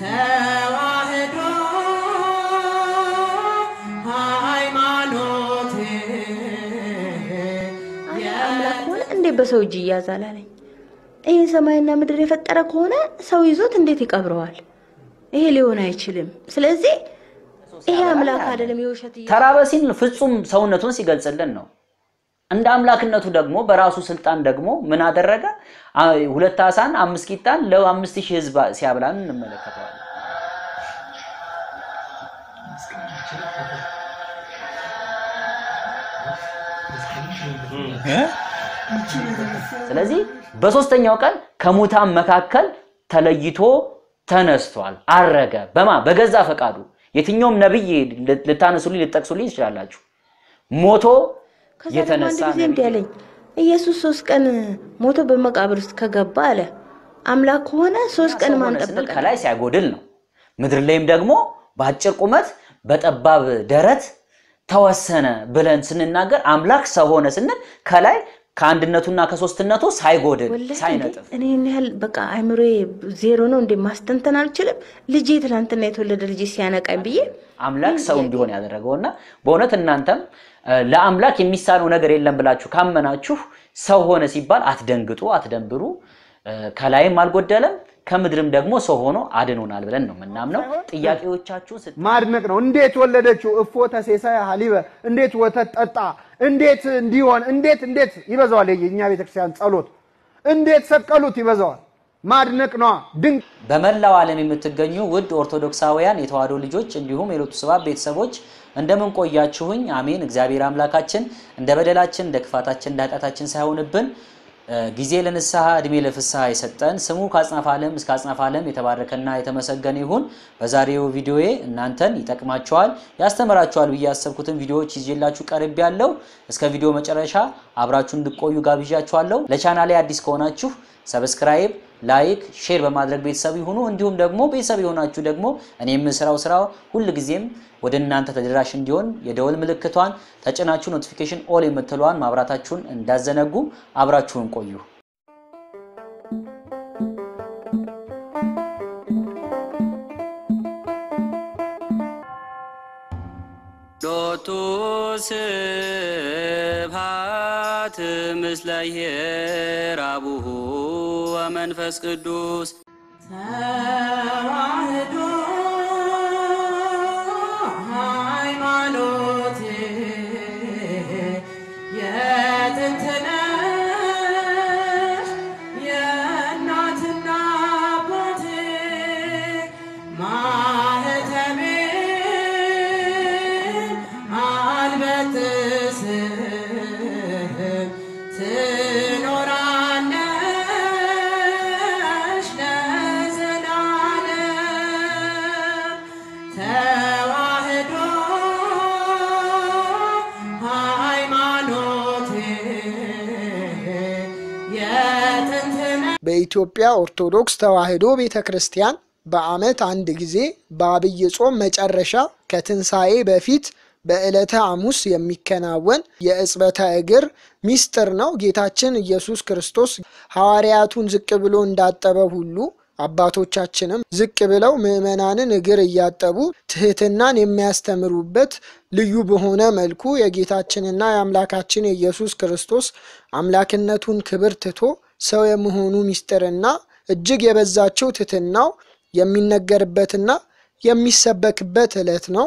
ተዋህዶ ሃይማኖት እንዴት በሰው እጅ ይያዛል አለኝ። ሰማይና ምድር የፈጠረ ከሆነ ሰው ይዞት እንዴት ይቀብረዋል? ይሄ ሊሆን አይችልም። ስለዚህ ይሄ አምላክ አይደለም፣ የውሸት ተራበሲን ፍጹም ሰውነቱን ሲገልጽልን ነው። እንደ አምላክነቱ ደግሞ በራሱ ስልጣን ደግሞ ምን አደረገ? ሁለት አሳን አምስት ቂጣን ለአምስት ሺህ ህዝብ ሲያብላን እንመለከተዋለን። ስለዚህ በሶስተኛው ቀን ከሙታን መካከል ተለይቶ ተነስቷል፣ አረገ። በማ በገዛ ፈቃዱ የትኛውም ነብይ ልታነሱልኝ ልጠቅሱልኝ ትችላላችሁ ሞቶ ከዛ ደግሞ አንድ ጊዜ እንዲህ አለኝ፣ ኢየሱስ ሶስት ቀን ሞቶ በመቃብር ውስጥ ከገባ አለ አምላክ ከሆነ ሶስት ቀን ማንጠበቅ ከላይ ሲያጎድል ነው። ምድር ላይም ደግሞ በአጭር ቁመት በጠባብ ደረት ተወሰነ ብለን ስንናገር አምላክ ሰው ሆነ ስንል ከላይ ከአንድነቱና ከሶስትነቱ ሳይጎድል ሳይነጥፍ። እኔ ያህል በቃ አይምሮ ዜሮ ነው እንዴ? ማስተንተን አልችልም። ልጄ ትናንትና የተወለደ ልጄ ሲያነቃኝ ብዬ አምላክ ሰው እንዲሆን ያደረገውና በእውነት እናንተም ለአምላክ የሚሳነው ነገር የለም ብላችሁ ካመናችሁ ሰው ሆነ ሲባል አትደንግጡ፣ አትደንብሩ። ከላይም አልጎደለም ከምድርም ደግሞ ሰው ሆኖ አድኖናል ብለን ነው የምናምነው። ጥያቄዎቻችሁ ማድነቅ ነው። እንዴት ወለደችው? እፎ ተሴሳ ሀሊበ፣ እንዴት ወተት ጠጣ፣ እንዴት እንዲሆን፣ እንዴት እንዴት ይበዛዋል። የእኛ ቤተክርስቲያን ጸሎት እንዴት ሰቀሉት ይበዛዋል። ማድነቅ ነዋ። ድንቅ በመላው ዓለም የምትገኙ ውድ ኦርቶዶክሳውያን የተዋሕዶ ልጆች እንዲሁም የሎቱ ስብሐት ቤተሰቦች እንደምን ቆያችሁኝ? አሜን። እግዚአብሔር አምላካችን እንደ በደላችን እንደ ክፋታችን እንደ ኃጢአታችን ሳይሆንብን ጊዜ ለንስሐ እድሜ ለፍስሐ የሰጠን ስሙ ከአጽናፈ ዓለም እስከ አጽናፈ ዓለም የተባረከና የተመሰገነ ይሁን። በዛሬው ቪዲዮዬ እናንተን ይጠቅማቸዋል፣ ያስተምራቸዋል ብዬ ያሰብኩትን ቪዲዮዎች ይዤላችሁ ቀርብ ያለው እስከ ቪዲዮ መጨረሻ አብራችሁ እንድቆዩ ጋብዣችኋለሁ። ለቻናሌ አዲስ ከሆናችሁ ሰብስክራይብ ላይክ ሼር በማድረግ ቤተሰብ ይሁኑ። እንዲሁም ደግሞ ቤተሰብ የሆናችሁ ደግሞ እኔ የምሰራው ስራ ሁል ጊዜም ወደ እናንተ ተደራሽ እንዲሆን የደወል ምልክቷን ተጭናችሁ ኖቲፊኬሽን ኦል የምትለዋን ማብራታችሁን እንዳዘነጉ አብራችሁን ቆዩ። ሎቱ ስብሐት ምስለ ይሄራቡሁ ወመንፈስ ቅዱስ የኢትዮጵያ ኦርቶዶክስ ተዋሕዶ ቤተ ክርስቲያን በዓመት አንድ ጊዜ በአብይ ጾም መጨረሻ ከትንሣኤ በፊት በዕለተ ሐሙስ የሚከናወን የእጽበተ እግር ምስጢር ነው። ጌታችን ኢየሱስ ክርስቶስ ሐዋርያቱን ዝቅ ብሎ እንዳጠበ ሁሉ አባቶቻችንም ዝቅ ብለው ምዕመናንን እግር እያጠቡ ትህትናን የሚያስተምሩበት ልዩ በሆነ መልኩ የጌታችንና የአምላካችን የኢየሱስ ክርስቶስ አምላክነቱን ክብር ትቶ ሰው የመሆኑ ምስጢርና እጅግ የበዛችው ትሕትናው የሚነገርበትና የሚሰበክበት ዕለት ነው።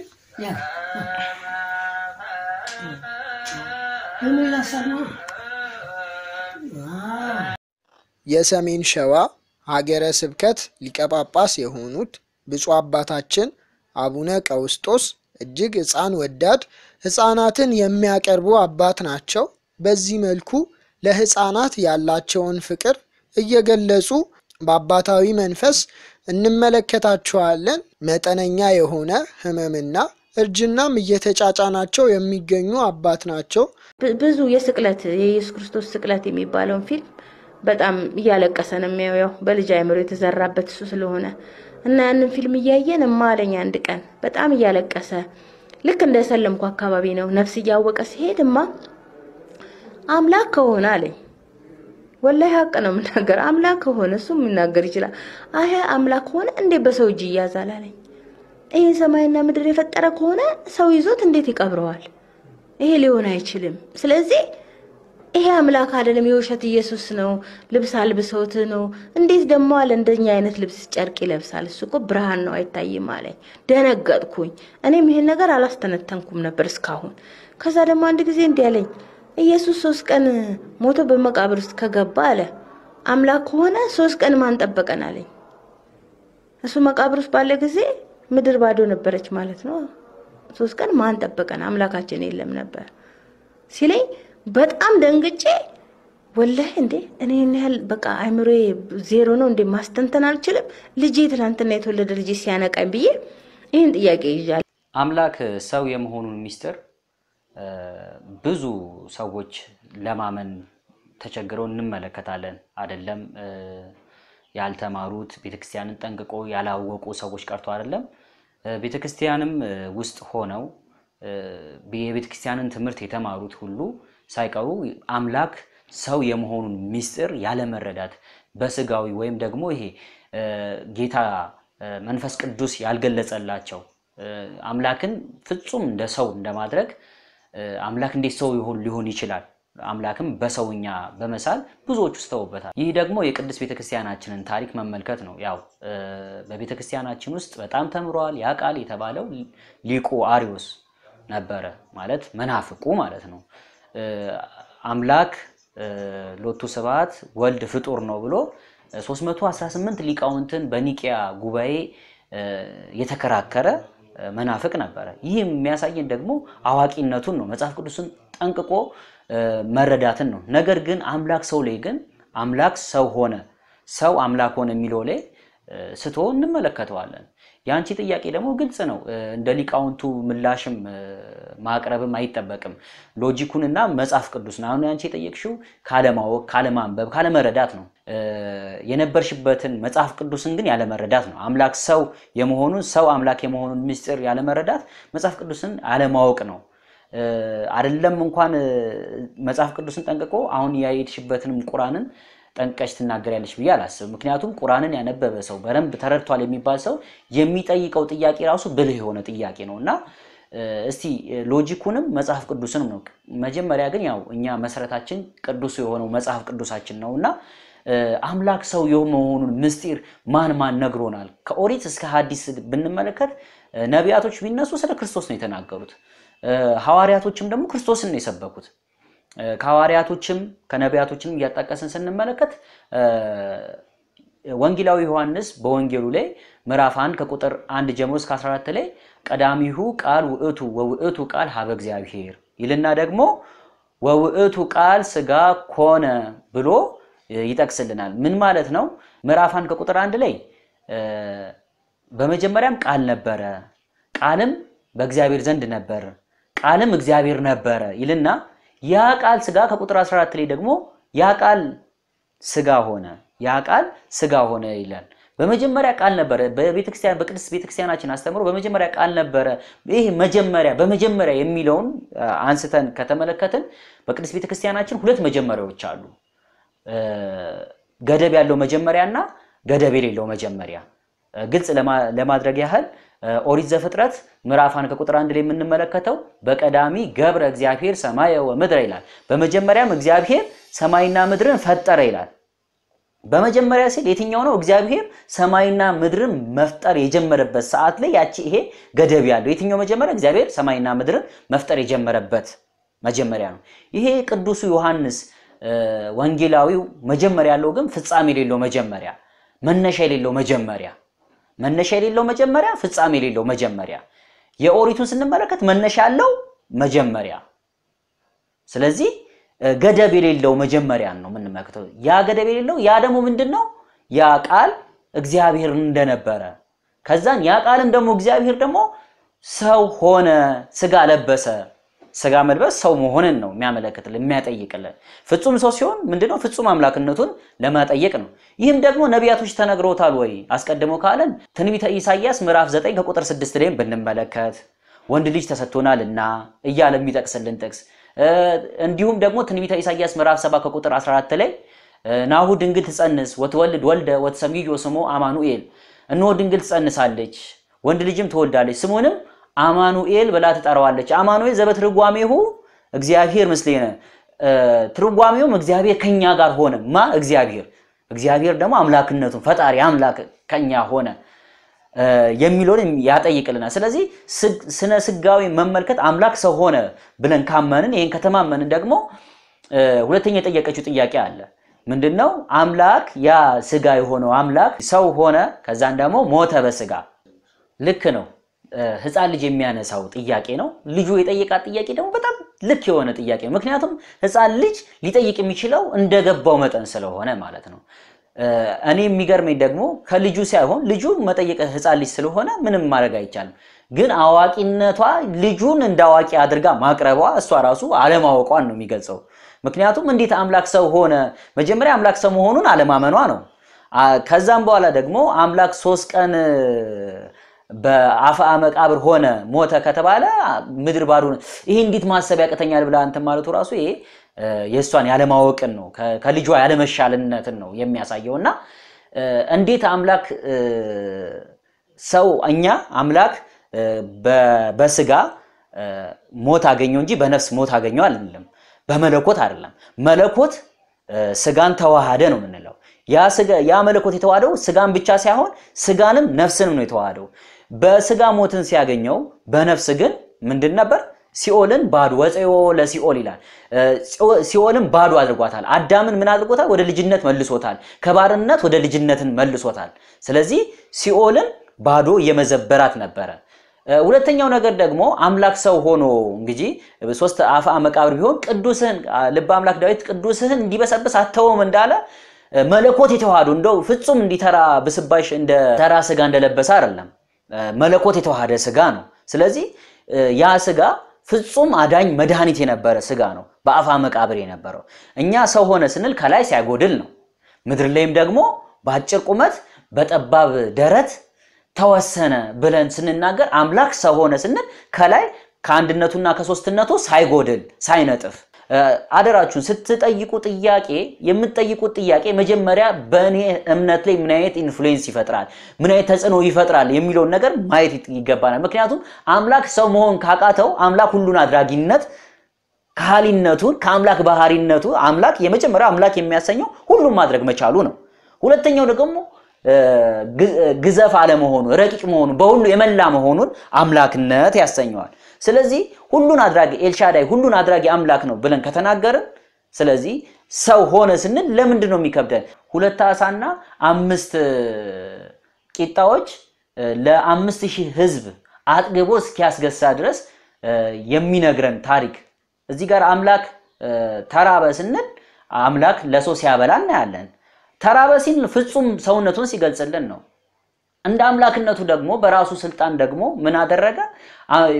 የሰሜን ሸዋ ሀገረ ስብከት ሊቀ ጳጳስ የሆኑት ብፁዕ አባታችን አቡነ ቀውስጦስ እጅግ ሕፃን ወዳድ ሕፃናትን የሚያቀርቡ አባት ናቸው። በዚህ መልኩ ለሕፃናት ያላቸውን ፍቅር እየገለጹ በአባታዊ መንፈስ እንመለከታቸዋለን። መጠነኛ የሆነ ህመምና እርጅናም እየተጫጫናቸው የሚገኙ አባት ናቸው። ብዙ የስቅለት የኢየሱስ ክርስቶስ ስቅለት የሚባለውን ፊልም በጣም እያለቀሰ ነው የሚያየው፣ ያው በልጅ አይምሮ የተዘራበት እሱ ስለሆነ እና ያንን ፊልም እያየን እማለኛ አንድ ቀን በጣም እያለቀሰ ልክ እንደ ሰለምኩ አካባቢ ነው ነፍስ እያወቀ ሲሄድ ማ አምላክ ከሆነ አለኝ። ወላይ ሀቅ ነው የምናገር። አምላክ ከሆነ እሱ የሚናገር ይችላል። አሄ አምላክ ከሆነ እንዴ በሰው እጅ እያዛል አለኝ። ይህን ሰማይና ምድር የፈጠረ ከሆነ ሰው ይዞት እንዴት ይቀብረዋል? ይሄ ሊሆን አይችልም። ስለዚህ ይሄ አምላክ አይደለም፣ የውሸት ኢየሱስ ነው። ልብስ አልብሰውት ነው። እንዴት ደግሞ አለ እንደኛ አይነት ልብስ ጨርቅ ይለብሳል? እሱ እኮ ብርሃን ነው አይታይም አለኝ። ደነገጥኩኝ። እኔም ይሄን ነገር አላስተነተንኩም ነበር እስካሁን። ከዛ ደግሞ አንድ ጊዜ እንዲህ አለኝ፣ ኢየሱስ ሶስት ቀን ሞቶ በመቃብር ውስጥ ከገባ አለ አምላክ ከሆነ ሶስት ቀን ማን ጠበቀን አለኝ። እሱ መቃብር ውስጥ ባለ ጊዜ ምድር ባዶ ነበረች ማለት ነው። ሶስት ቀን ማን ጠበቀን? አምላካችን የለም ነበር ሲለኝ በጣም ደንግጬ ወላሂ እንዴ እኔ ያህል በቃ አይምሮዬ ዜሮ ነው እንዴ ማስተንተን አልችልም። ልጄ ትናንትና የተወለደ ልጄ ሲያነቃኝ ብዬ ይህን ጥያቄ ይዣል። አምላክ ሰው የመሆኑን ሚስጥር ብዙ ሰዎች ለማመን ተቸግረው እንመለከታለን። አይደለም ያልተማሩት ቤተክርስቲያንን ጠንቅቆ ያላወቁ ሰዎች ቀርቶ አይደለም ቤተክርስቲያንም ውስጥ ሆነው የቤተክርስቲያንን ትምህርት የተማሩት ሁሉ ሳይቀሩ አምላክ ሰው የመሆኑን ምስጢር ያለመረዳት በስጋዊ ወይም ደግሞ ይሄ ጌታ መንፈስ ቅዱስ ያልገለጸላቸው አምላክን ፍጹም እንደ ሰው እንደማድረግ አምላክ እንዴት ሰው ሊሆን ይችላል አምላክም በሰውኛ በመሳል ብዙዎች ውስተውበታል። ይህ ደግሞ የቅድስት ቤተክርስቲያናችንን ታሪክ መመልከት ነው። ያው በቤተክርስቲያናችን ውስጥ በጣም ተምሯል ቃል የተባለው ሊቁ አሪዮስ ነበረ። ማለት መናፍቁ ማለት ነው። አምላክ ሎቱ ስብሐት ወልድ ፍጡር ነው ብሎ 318 ሊቃውንትን በኒቂያ ጉባኤ የተከራከረ መናፍቅ ነበረ። ይህ የሚያሳየን ደግሞ አዋቂነቱን ነው። መጽሐፍ ቅዱስን ጠንቅቆ መረዳትን ነው። ነገር ግን አምላክ ሰው ላይ ግን አምላክ ሰው ሆነ፣ ሰው አምላክ ሆነ የሚለው ላይ ስቶ እንመለከተዋለን። የአንቺ ጥያቄ ደግሞ ግልጽ ነው። እንደ ሊቃውንቱ ምላሽም ማቅረብም አይጠበቅም። ሎጂኩንና መጽሐፍ ቅዱስን አሁን ያንቺ የጠየቅሽው ካለማወቅ፣ ካለማንበብ፣ ካለመረዳት ነው። የነበርሽበትን መጽሐፍ ቅዱስን ግን ያለመረዳት ነው። አምላክ ሰው የመሆኑን ሰው አምላክ የመሆኑን ምስጢር ያለመረዳት መጽሐፍ ቅዱስን አለማወቅ ነው። አይደለም እንኳን መጽሐፍ ቅዱስን ጠንቅቆ አሁን ያየድሽበትንም ቁራንን ጠንቀሽ ትናገሪያለሽ ብዬ አላስብ። ምክንያቱም ቁራንን ያነበበ ሰው በደንብ ተረድቷል የሚባል ሰው የሚጠይቀው ጥያቄ ራሱ ብልህ የሆነ ጥያቄ ነው እና እስቲ ሎጂኩንም መጽሐፍ ቅዱስንም ነው። መጀመሪያ ግን ያው እኛ መሰረታችን ቅዱስ የሆነው መጽሐፍ ቅዱሳችን ነው እና አምላክ ሰው የመሆኑን ምስጢር ማን ማን ነግሮናል? ከኦሪት እስከ ሐዲስ ብንመለከት ነቢያቶች ቢነሱ ስለ ክርስቶስ ነው የተናገሩት። ሐዋርያቶችም ደግሞ ክርስቶስን ነው የሰበኩት። ከሐዋርያቶችም ከነቢያቶችም እያጣቀስን ስንመለከት ወንጌላዊ ዮሐንስ በወንጌሉ ላይ ምዕራፍ 1 ከቁጥር 1 ጀምሮ እስከ 14 ላይ ቀዳሚሁ ቃል ውእቱ ወውእቱ ቃል ሀበ እግዚአብሔር ይልና ደግሞ ወውእቱ ቃል ስጋ ኮነ ብሎ ይጠቅስልናል። ምን ማለት ነው? ምዕራፍ 1 ከቁጥር 1 ላይ በመጀመሪያም ቃል ነበረ፣ ቃልም በእግዚአብሔር ዘንድ ነበር፣ ቃልም እግዚአብሔር ነበረ ይልና ያ ቃል ስጋ ከቁጥር 14 ላይ ደግሞ ያ ቃል ስጋ ሆነ ያ ቃል ስጋ ሆነ ይላል። በመጀመሪያ ቃል ነበረ። በቤተክርስቲያን በቅድስት ቤተክርስቲያናችን አስተምሮ በመጀመሪያ ቃል ነበረ። ይህ መጀመሪያ በመጀመሪያ የሚለውን አንስተን ከተመለከትን በቅድስት ቤተክርስቲያናችን ሁለት መጀመሪያዎች አሉ። ገደብ ያለው መጀመሪያ እና ገደብ የሌለው መጀመሪያ። ግልጽ ለማድረግ ያህል ኦሪት ዘፍጥረት ምዕራፍ አንድ ከቁጥር አንድ ላይ የምንመለከተው በቀዳሚ ገብረ እግዚአብሔር ሰማየ ወምድረ ይላል። በመጀመሪያም እግዚአብሔር ሰማይና ምድርን ፈጠረ ይላል። በመጀመሪያ ሲል የትኛው ነው? እግዚአብሔር ሰማይና ምድርን መፍጠር የጀመረበት ሰዓት ላይ ያቺ ይሄ ገደብ ያለው የትኛው መጀመሪያ? እግዚአብሔር ሰማይና ምድርን መፍጠር የጀመረበት መጀመሪያ ነው። ይሄ ቅዱሱ ዮሐንስ ወንጌላዊው መጀመሪያ ያለው ግን ፍጻሜ የሌለው መጀመሪያ፣ መነሻ የሌለው መጀመሪያ መነሻ የሌለው መጀመሪያ፣ ፍጻሜ የሌለው መጀመሪያ። የኦሪቱን ስንመለከት መነሻ ያለው መጀመሪያ። ስለዚህ ገደብ የሌለው መጀመሪያን ነው የምንመለከተው። ያ ገደብ የሌለው ያ ደግሞ ምንድን ነው? ያ ቃል እግዚአብሔር እንደነበረ ከዛን ያ ቃልም ደግሞ እግዚአብሔር ደግሞ ሰው ሆነ፣ ስጋ ለበሰ ስጋ መልበስ ሰው መሆንን ነው የሚያመለክትልን የሚያጠይቅልን። ፍጹም ሰው ሲሆን ምንድነው ፍጹም አምላክነቱን ለማጠየቅ ነው። ይህም ደግሞ ነቢያቶች ተነግሮታል ወይ አስቀድሞ ካለን ትንቢተ ኢሳይያስ ምዕራፍ 9 ከቁጥር 6 ላይ ብንመለከት ወንድ ልጅ ተሰጥቶናልና እያለ የሚጠቅስልን ጥቅስ እንዲሁም ደግሞ ትንቢተ ኢሳይያስ ምዕራፍ 7 ከቁጥር 14 ላይ ናሁ ድንግል ትጸንስ ወትወልድ ወልደ ወትሰሚዮ ስሞ አማኑኤል፣ እነሆ ድንግል ትጸንሳለች ወንድ ልጅም ትወልዳለች ስሙንም አማኑኤል ብላ ትጠራዋለች። አማኑኤል ዘበትርጓሜሁ እግዚአብሔር ምስሌነ፣ ትርጓሜውም እግዚአብሔር ከኛ ጋር ሆነ። ማ እግዚአብሔር እግዚአብሔር ደግሞ አምላክነቱን ፈጣሪ አምላክ ከኛ ሆነ የሚለውን ያጠይቅልናል። ስለዚህ ስነ ስጋዊ መመልከት አምላክ ሰው ሆነ ብለን ካመንን፣ ይህን ከተማመንን ደግሞ ሁለተኛ የጠየቀችው ጥያቄ አለ። ምንድን ነው? አምላክ ያ ስጋ የሆነው አምላክ ሰው ሆነ፣ ከዛን ደግሞ ሞተ በስጋ ልክ ነው። ህፃን ልጅ የሚያነሳው ጥያቄ ነው። ልጁ የጠየቃት ጥያቄ ደግሞ በጣም ልክ የሆነ ጥያቄ ነው። ምክንያቱም ህፃን ልጅ ሊጠይቅ የሚችለው እንደገባው መጠን ስለሆነ ማለት ነው። እኔ የሚገርመኝ ደግሞ ከልጁ ሳይሆን ልጁ መጠየቅ ህፃን ልጅ ስለሆነ ምንም ማድረግ አይቻልም። ግን አዋቂነቷ ልጁን እንደ አዋቂ አድርጋ ማቅረቧ እሷ ራሱ አለማወቋን ነው የሚገልጸው። ምክንያቱም እንዴት አምላክ ሰው ሆነ? መጀመሪያ አምላክ ሰው መሆኑን አለማመኗ ነው። ከዛም በኋላ ደግሞ አምላክ ሶስት ቀን በአፍአ መቃብር ሆነ ሞተ ከተባለ ምድር ባዶ ይሄ እንዴት ማሰብ ያቅተኛል ብላ አንተ ማለቱ ራሱ ይሄ የእሷን ያለማወቅን ነው፣ ከልጇ ያለመሻልነትን ነው የሚያሳየው። እና እንዴት አምላክ ሰው እኛ አምላክ በስጋ ሞት አገኘው እንጂ በነፍስ ሞት አገኘው አልልም። በመለኮት አይደለም። መለኮት ስጋን ተዋሃደ ነው የምንለው። ያ መለኮት የተዋሃደው ስጋን ብቻ ሳይሆን ስጋንም ነፍስንም ነው የተዋሃደው። በስጋ ሞትን ሲያገኘው በነፍስ ግን ምንድን ነበር? ሲኦልን ባዶ ወፀዮ ለሲኦል ይላል። ሲኦልን ባዶ አድርጓታል። አዳምን ምን አድርጎታል? ወደ ልጅነት መልሶታል። ከባርነት ወደ ልጅነትን መልሶታል። ስለዚህ ሲኦልን ባዶ የመዘበራት ነበረ። ሁለተኛው ነገር ደግሞ አምላክ ሰው ሆኖ እንግዲህ ሶስት አፋ መቃብር ቢሆን ቅዱስህን ልበ አምላክ ዳዊት ቅዱስህን እንዲበሰብስ አተወም እንዳለ መለኮት የተዋሃዱ እንደው ፍጹም እንዲተራ ብስባሽ እንደ ተራ ስጋ እንደለበሰ አይደለም መለኮት የተዋሃደ ስጋ ነው። ስለዚህ ያ ስጋ ፍጹም አዳኝ መድኃኒት የነበረ ስጋ ነው። በአፋ መቃብር የነበረው እኛ ሰው ሆነ ስንል ከላይ ሲያጎድል ነው። ምድር ላይም ደግሞ በአጭር ቁመት በጠባብ ደረት ተወሰነ ብለን ስንናገር አምላክ ሰው ሆነ ስንል ከላይ ከአንድነቱና ከሶስትነቱ ሳይጎድል ሳይነጥፍ አደራችሁን ስትጠይቁ ጥያቄ የምትጠይቁት ጥያቄ መጀመሪያ በእኔ እምነት ላይ ምን አይነት ኢንፍሉዌንስ ይፈጥራል፣ ምን አይነት ተጽዕኖ ይፈጥራል የሚለውን ነገር ማየት ይገባናል። ምክንያቱም አምላክ ሰው መሆን ካቃተው አምላክ ሁሉን አድራጊነት ካህሊነቱን ከአምላክ ባህሪነቱ አምላክ የመጀመሪያው አምላክ የሚያሰኘው ሁሉም ማድረግ መቻሉ ነው። ሁለተኛው ደግሞ ግዘፍ አለመሆኑ ረቂቅ መሆኑ በሁሉ የመላ መሆኑን አምላክነት ያሰኘዋል። ስለዚህ ሁሉን አድራጊ ኤልሻዳይ ሁሉን አድራጊ አምላክ ነው ብለን ከተናገርን ስለዚህ ሰው ሆነ ስንል ለምንድን ነው የሚከብደን? ሁለት አሳና አምስት ቂጣዎች ለአምስት ሺህ ህዝብ አጥግቦ እስኪያስገሳ ድረስ የሚነግረን ታሪክ እዚህ ጋር አምላክ ተራበ ስንል አምላክ ለሰው ሲያበላ እናያለን። ተራበ ሲል ፍጹም ሰውነቱን ሲገልጽልን ነው። እንደ አምላክነቱ ደግሞ በራሱ ስልጣን ደግሞ ምን አደረገ?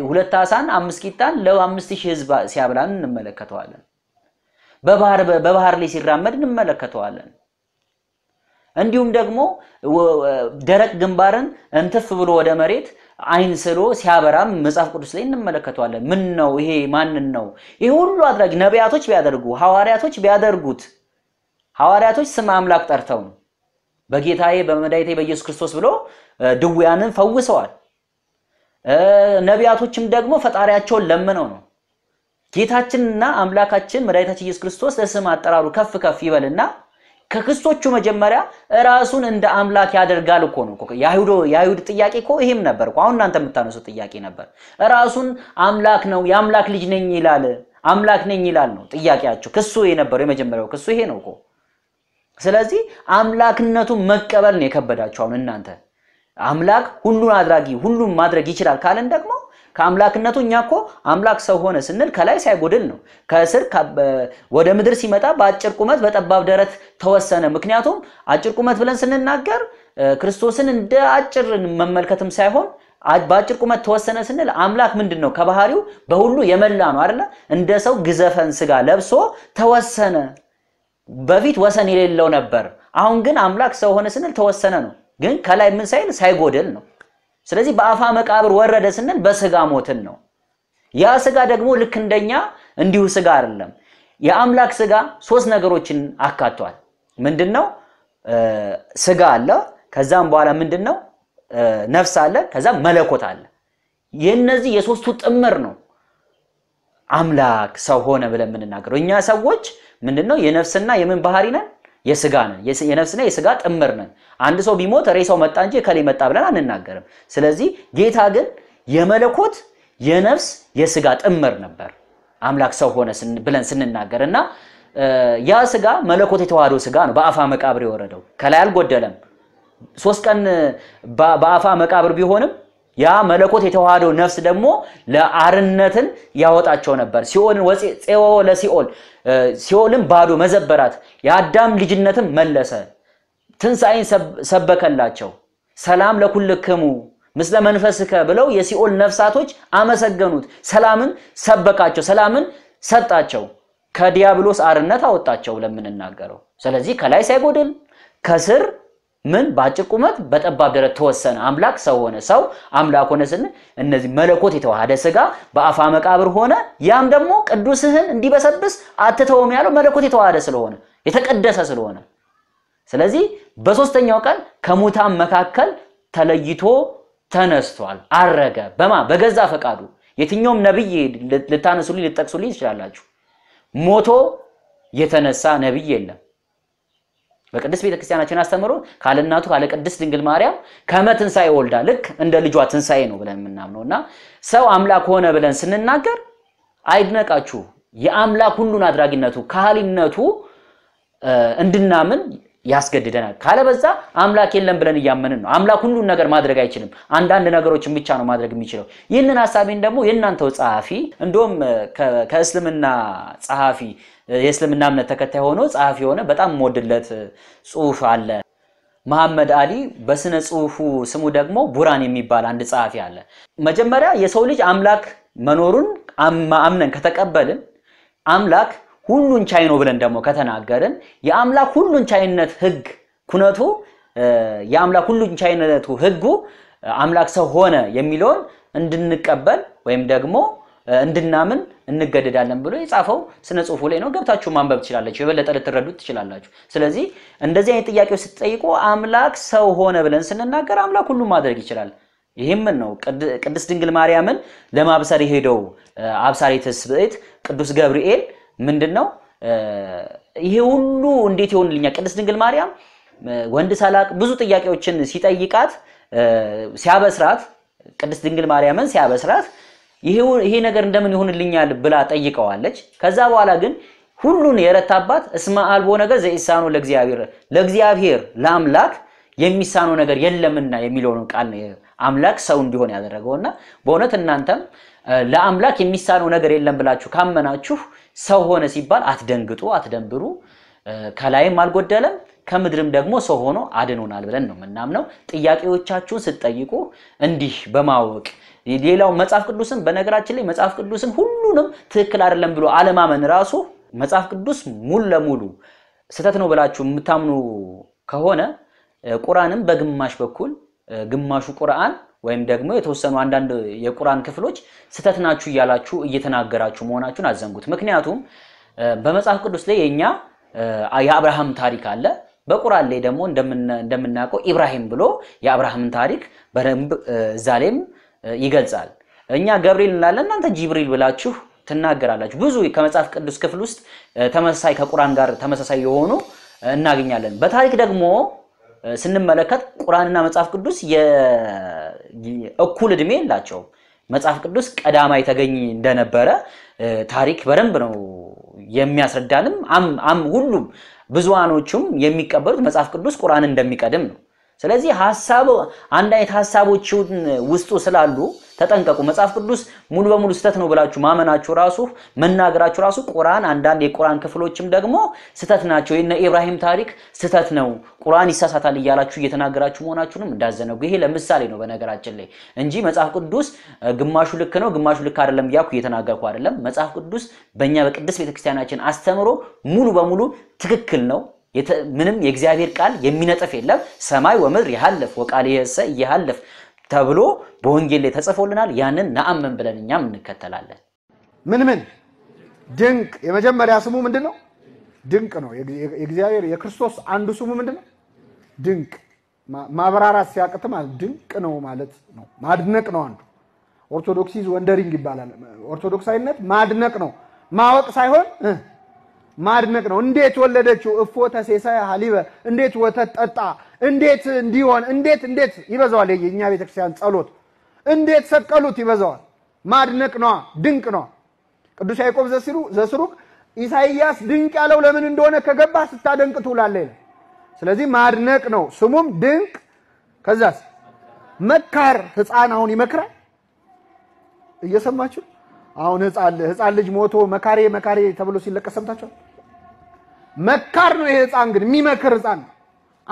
ሁለት አሳን አምስት ቂጣን ለአምስት ሺህ ህዝብ ሲያብላን እንመለከተዋለን። በባህር ላይ ሲራመድ እንመለከተዋለን። እንዲሁም ደግሞ ደረቅ ግንባርን እንትፍ ብሎ ወደ መሬት አይን ስሎ ሲያበራም መጽሐፍ ቅዱስ ላይ እንመለከተዋለን። ምን ነው ይሄ? ማንን ነው ይሄ ሁሉ አድራጊ? ነቢያቶች ቢያደርጉ ሐዋርያቶች ቢያደርጉት ሐዋርያቶች ስም አምላክ ጠርተው ነው። በጌታዬ በመድኃኒቴ በኢየሱስ ክርስቶስ ብሎ ድውያንን ፈውሰዋል። ነቢያቶችም ደግሞ ፈጣሪያቸውን ለምነው ነው። ጌታችንና አምላካችን መድኃኒታችን ኢየሱስ ክርስቶስ ለስም አጠራሩ ከፍ ከፍ ይበልና ከክርስቶቹ መጀመሪያ ራሱን እንደ አምላክ ያደርጋል እኮ ነው። የአይሁድ ጥያቄ እኮ ይሄም ነበር እኮ አሁን እናንተ የምታነሱት ጥያቄ ነበር። ራሱን አምላክ ነው የአምላክ ልጅ ነኝ ይላል አምላክ ነኝ ይላል ነው ጥያቄያቸው። ክሱ የነበረው የመጀመሪያው ክሱ ይሄ ነው እኮ ስለዚህ አምላክነቱን መቀበል ነው የከበዳችሁ አሁን እናንተ። አምላክ ሁሉን አድራጊ ሁሉን ማድረግ ይችላል ካለን ደግሞ ከአምላክነቱ እኛ እኮ አምላክ ሰው ሆነ ስንል ከላይ ሳይጎድል ነው። ከስር ወደ ምድር ሲመጣ በአጭር ቁመት በጠባብ ደረት ተወሰነ። ምክንያቱም አጭር ቁመት ብለን ስንናገር ክርስቶስን እንደ አጭር መመልከትም ሳይሆን በአጭር ቁመት ተወሰነ ስንል አምላክ ምንድን ነው? ከባህሪው በሁሉ የመላ ነው አይደለ? እንደ ሰው ግዘፈን ስጋ ለብሶ ተወሰነ በፊት ወሰን የሌለው ነበር። አሁን ግን አምላክ ሰው ሆነ ስንል ተወሰነ ነው። ግን ከላይ ምን ሳይል ሳይጎደል ነው። ስለዚህ በአፋ መቃብር ወረደ ስንል በስጋ ሞትን ነው። ያ ስጋ ደግሞ ልክ እንደኛ እንዲሁ ስጋ አይደለም። የአምላክ ስጋ ሶስት ነገሮችን አካቷል። ምንድነው? ስጋ አለ። ከዛም በኋላ ምንድነው? ነፍስ አለ። ከዛ መለኮት አለ። የነዚህ የሶስቱ ጥምር ነው አምላክ ሰው ሆነ ብለን የምንናገረው እኛ ሰዎች ምንድን ነው? የነፍስና የምን ባህሪ ነን? የስጋ ነን። የነፍስና የስጋ ጥምር ነን። አንድ ሰው ቢሞት ሬሳው መጣ እንጂ ከሌ መጣ ብለን አንናገርም። ስለዚህ ጌታ ግን የመለኮት የነፍስ የስጋ ጥምር ነበር አምላክ ሰው ሆነ ብለን ስንናገር እና ያ ስጋ መለኮት የተዋህዶ ስጋ ነው። በአፋ መቃብር የወረደው ከላይ አልጎደለም። ሶስት ቀን በአፋ መቃብር ቢሆንም ያ መለኮት የተዋሃደው ነፍስ ደግሞ ለአርነትን ያወጣቸው ነበር። ሲኦልን ወፄወ ለሲኦል ሲኦልን ባዶ መዘበራት፣ የአዳም ልጅነትን መለሰ። ትንሣኤን ሰበከላቸው። ሰላም ለኩልክሙ ምስለ መንፈስከ ብለው የሲኦል ነፍሳቶች አመሰገኑት። ሰላምን ሰበካቸው፣ ሰላምን ሰጣቸው። ከዲያብሎስ አርነት አወጣቸው ለምንናገረው ስለዚህ ከላይ ሳይጎድል ከስር ምን በአጭር ቁመት በጠባብ ደረት ተወሰነ። አምላክ ሰው ሆነ። ሰው አምላክ ሆነ ስንል እነዚህ መለኮት የተዋሃደ ስጋ በአፋ መቃብር ሆነ። ያም ደግሞ ቅዱስህን እንዲበሰብስ አትተውም ያለው መለኮት የተዋሃደ ስለሆነ የተቀደሰ ስለሆነ፣ ስለዚህ በሶስተኛው ቀን ከሙታን መካከል ተለይቶ ተነስቷል። አረገ። በማ በገዛ ፈቃዱ የትኛውም ነብይ ልታነሱልኝ ልጠቅሱልኝ ትችላላችሁ። ሞቶ የተነሳ ነብይ የለም። በቅድስት ቤተክርስቲያናችን አስተምሮ ካለ እናቱ ካለ ቅድስት ድንግል ማርያም ከመ ትንሣኤ ወልዳ ልክ እንደ ልጇ ትንሣኤ ነው ብለን የምናምነው እና ሰው አምላክ ሆነ ብለን ስንናገር አይድነቃችሁ የአምላክ ሁሉን አድራጊነቱ ካህሊነቱ እንድናምን ያስገድደናል። ካለበዛ አምላክ የለም ብለን እያመንን ነው። አምላክ ሁሉን ነገር ማድረግ አይችልም። አንዳንድ ነገሮችን ብቻ ነው ማድረግ የሚችለው። ይህንን ሀሳቤን ደግሞ የእናንተው ጸሐፊ እንዲሁም ከእስልምና ጸሐፊ የእስልምና እምነት ተከታይ ሆኖ ጸሐፊ የሆነ በጣም ወድለት ጽሁፍ አለ። መሐመድ አሊ በስነ ጽሁፉ ስሙ ደግሞ ቡራን የሚባል አንድ ጸሐፊ አለ። መጀመሪያ የሰው ልጅ አምላክ መኖሩን አምነን ከተቀበልን አምላክ ሁሉን ቻይ ነው ብለን ደግሞ ከተናገርን የአምላክ ሁሉን ቻይነት ህግ ኩነቱ የአምላክ ሁሉን ቻይነቱ ህጉ አምላክ ሰው ሆነ የሚለውን እንድንቀበል ወይም ደግሞ እንድናምን እንገደዳለን ብሎ የጻፈው ስነ ጽሁፉ ላይ ነው። ገብታችሁ ማንበብ ትችላላችሁ፣ የበለጠ ልትረዱት ትችላላችሁ። ስለዚህ እንደዚህ አይነት ጥያቄዎች ስትጠይቁ አምላክ ሰው ሆነ ብለን ስንናገር አምላክ ሁሉ ማድረግ ይችላል። ይህምን ነው ቅድስት ድንግል ማርያምን ለማብሰር የሄደው አብሳሪ ትስብእት ቅዱስ ገብርኤል ምንድን ነው ይሄ ሁሉ እንዴት ይሆንልኛል? ቅድስት ድንግል ማርያም ወንድ ሳላቅ ብዙ ጥያቄዎችን ሲጠይቃት ሲያበስራት፣ ቅድስት ድንግል ማርያምን ሲያበስራት ይሄ ነገር እንደምን ይሆንልኛል ብላ ጠይቀዋለች። ከዛ በኋላ ግን ሁሉን የረታባት እስመ አልቦ ነገር ዘኢሳኖ ለእግዚአብሔር ለእግዚአብሔር ለአምላክ የሚሳነው ነገር የለምና የሚለውን ቃል አምላክ ሰው እንዲሆን ያደረገውና በእውነት እናንተም ለአምላክ የሚሳነው ነገር የለም ብላችሁ ካመናችሁ ሰው ሆነ ሲባል አትደንግጡ፣ አትደንብሩ። ከላይም አልጎደለም ከምድርም ደግሞ ሰው ሆኖ አድኖናል ብለን ነው የምናምነው። ጥያቄዎቻችሁን ስትጠይቁ እንዲህ በማወቅ ሌላው መጽሐፍ ቅዱስን በነገራችን ላይ መጽሐፍ ቅዱስን ሁሉንም ትክክል አይደለም ብሎ አለማመን ራሱ መጽሐፍ ቅዱስ ሙሉ ለሙሉ ስህተት ነው ብላችሁ የምታምኑ ከሆነ ቁርአንም በግማሽ በኩል ግማሹ ቁርአን ወይም ደግሞ የተወሰኑ አንዳንድ የቁርአን ክፍሎች ስተት ናችሁ እያላችሁ እየተናገራችሁ መሆናችሁን አዘንጉት። ምክንያቱም በመጽሐፍ ቅዱስ ላይ የእኛ የአብርሃም ታሪክ አለ። በቁራን ላይ ደግሞ እንደምናውቀው ኢብራሂም ብሎ የአብርሃምን ታሪክ በደንብ እዛ ላይም ይገልጻል። እኛ ገብርኤል እንላለን፣ እናንተ ጅብሪል ብላችሁ ትናገራላችሁ። ብዙ ከመጽሐፍ ቅዱስ ክፍል ውስጥ ተመሳሳይ ከቁርአን ጋር ተመሳሳይ የሆኑ እናገኛለን። በታሪክ ደግሞ ስንመለከት ቁርአንና መጽሐፍ ቅዱስ እኩል እድሜ የላቸውም። መጽሐፍ ቅዱስ ቀዳማ የተገኝ እንደነበረ ታሪክ በደንብ ነው የሚያስረዳንም። ሁሉም ብዙሃኖቹም የሚቀበሉት መጽሐፍ ቅዱስ ቁርአን እንደሚቀድም ነው። ስለዚህ ሀሳብ አንድ አይነት ሀሳቦችን ውስጡ ስላሉ ተጠንቀቁ። መጽሐፍ ቅዱስ ሙሉ በሙሉ ስተት ነው ብላችሁ ማመናችሁ ራሱ መናገራችሁ ራሱ ቁርአን፣ አንዳንድ የቁርአን ክፍሎችም ደግሞ ስተት ናቸው። የነ ኢብራሂም ታሪክ ስተት ነው፣ ቁርአን ይሳሳታል እያላችሁ እየተናገራችሁ መሆናችሁንም እንዳዘነጉ። ይሄ ለምሳሌ ነው በነገራችን ላይ እንጂ መጽሐፍ ቅዱስ ግማሹ ልክ ነው ግማሹ ልክ አይደለም እያልኩ እየተናገርኩ አይደለም። መጽሐፍ ቅዱስ በእኛ በቅድስት ቤተክርስቲያናችን አስተምሮ ሙሉ በሙሉ ትክክል ነው። ምንም የእግዚአብሔር ቃል የሚነጥፍ የለም። ሰማይ ወምድር ይሃልፍ ወቃል የሰ ይሃልፍ ተብሎ በወንጌል ላይ ተጽፎልናል። ያንን ነአምን ብለን እኛም እንከተላለን። ምን ምን ድንቅ የመጀመሪያ ስሙ ምንድን ነው? ድንቅ ነው። የእግዚአብሔር የክርስቶስ አንዱ ስሙ ምንድን ነው? ድንቅ ማብራራት ሲያቅት ማለት ድንቅ ነው ማለት ነው። ማድነቅ ነው አንዱ። ኦርቶዶክስ ወንደሪንግ ይባላል። ኦርቶዶክሳዊነት ማድነቅ ነው፣ ማወቅ ሳይሆን ማድነቅ ነው። እንዴት ወለደችው? እፎ ተሴሳ ሀሊበ እንዴት ወተት ጠጣ እንዴት እንዲሆን እንዴት እንዴት ይበዛዋል። የእኛ ቤተክርስቲያን ጸሎት እንዴት ሰቀሉት ይበዛዋል። ማድነቅ ነዋ፣ ድንቅ ነዋ። ቅዱስ ያዕቆብ ዘስሩግ ኢሳይያስ ድንቅ ያለው ለምን እንደሆነ ከገባ ስታደንቅ ትውላለህ ይላል። ስለዚህ ማድነቅ ነው ስሙም ድንቅ። ከዛስ መካር ህፃን አሁን ይመክራል። እየሰማችሁ አሁን ህፃን ልጅ ሞቶ መካሬ መካሬ ተብሎ ሲለቀስ ሰምታችኋል። መካር ነው ይሄ ህፃን ግን የሚመክር ህፃን ነው።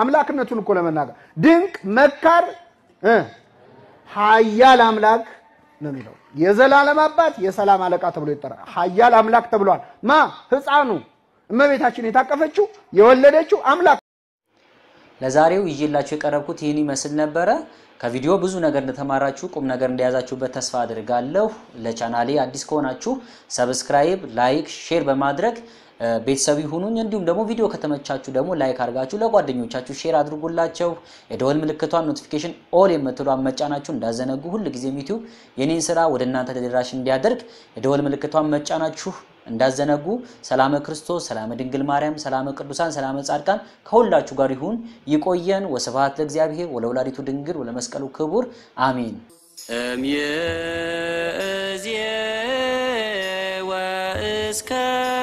አምላክነቱን እኮ ለመናገር ድንቅ መካር ሀያል አምላክ ነው የሚለው። የዘላለም አባት የሰላም አለቃ ተብሎ ይጠራል። ሀያል አምላክ ተብሏል። ማ ህፃኑ እመቤታችን የታቀፈችው የወለደችው አምላክ። ለዛሬው ይዤላችሁ የቀረብኩት ይህን ይመስል ነበረ። ከቪዲዮ ብዙ ነገር እንደተማራችሁ ቁም ነገር እንደያዛችሁበት ተስፋ አድርጋለሁ። ለቻናሌ አዲስ ከሆናችሁ ሰብስክራይብ፣ ላይክ፣ ሼር በማድረግ ቤተሰብ ይሁኑኝ። እንዲሁም ደግሞ ቪዲዮ ከተመቻችሁ ደግሞ ላይክ አድርጋችሁ ለጓደኞቻችሁ ሼር አድርጉላቸው። የደወል ምልክቷን ኖቲፊኬሽን ኦል የምትሏን መጫናችሁ እንዳዘነጉ። ጊዜ ዩቲዩብ የኔን ስራ ወደ እናንተ ተደራሽ እንዲያደርግ የደወል ምልክቷን መጫናችሁ እንዳዘነጉ። ሰላመ ክርስቶስ፣ ሰላመ ድንግል ማርያም፣ ሰላመ ቅዱሳን፣ ሰላመ ጻድቃን ከሁላችሁ ጋር ይሁን። ይቆየን። ወስብሐት ለእግዚአብሔር ወለወላዲቱ ድንግል ወለመስቀሉ ክቡር አሜን። እምይእዜ ወእስከ